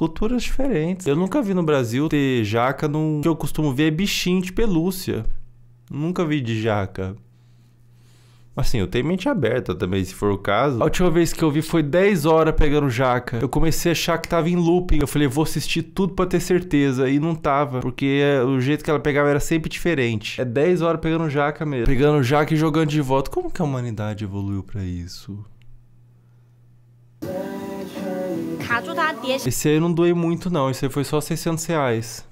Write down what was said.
culturas diferentes. Eu nunca vi no Brasil ter jaca no que eu costumo ver é bichinho de pelúcia. Nunca vi de jaca. Assim, eu tenho mente aberta também, se for o caso. A última vez que eu vi foi 10 horas pegando jaca. Eu comecei a achar que tava em looping. Eu falei, vou assistir tudo para ter certeza. E não tava, porque o jeito que ela pegava era sempre diferente. É 10 horas pegando jaca mesmo. Pegando jaca e jogando de volta. Como que a humanidade evoluiu para isso? Tá? esse aí eu não doei muito, não. Esse aí foi só 600 reais.